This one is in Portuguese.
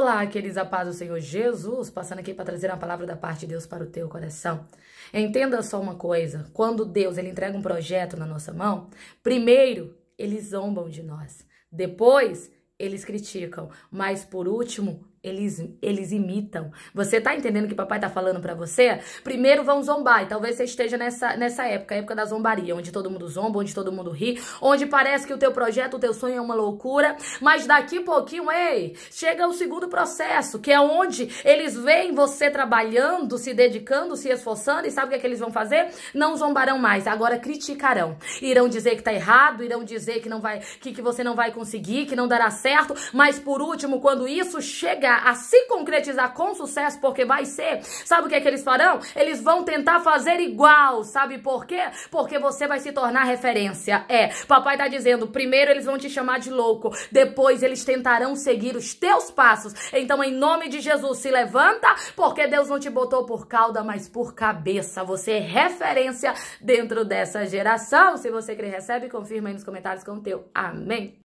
Olá, queridos, a paz do Senhor Jesus, passando aqui para trazer uma palavra da parte de Deus para o teu coração. Entenda só uma coisa, quando Deus ele entrega um projeto na nossa mão, primeiro, eles zombam de nós, depois, eles criticam, mas por último, eles, eles imitam. Você tá entendendo o que papai tá falando para você? Primeiro vão zombar, e talvez você esteja nessa, nessa época, a época da zombaria, onde todo mundo zomba, onde todo mundo ri, onde parece que o teu projeto, o teu sonho é uma loucura, mas daqui pouquinho, ei, chega o segundo processo, que é onde eles veem você trabalhando, se dedicando, se esforçando, e sabe o que, é que eles vão fazer? Não zombarão mais, agora criticarão. Irão dizer que tá errado, irão dizer que não vai que, que você não vai conseguir, que não dará certo, mas por último, quando isso chegar chegar a se concretizar com sucesso, porque vai ser, sabe o que é que eles farão? Eles vão tentar fazer igual, sabe por quê? Porque você vai se tornar referência. É, papai tá dizendo, primeiro eles vão te chamar de louco, depois eles tentarão seguir os teus passos. Então, em nome de Jesus, se levanta, porque Deus não te botou por cauda, mas por cabeça. Você é referência dentro dessa geração. Se você crê, recebe, confirma aí nos comentários com o teu. Amém.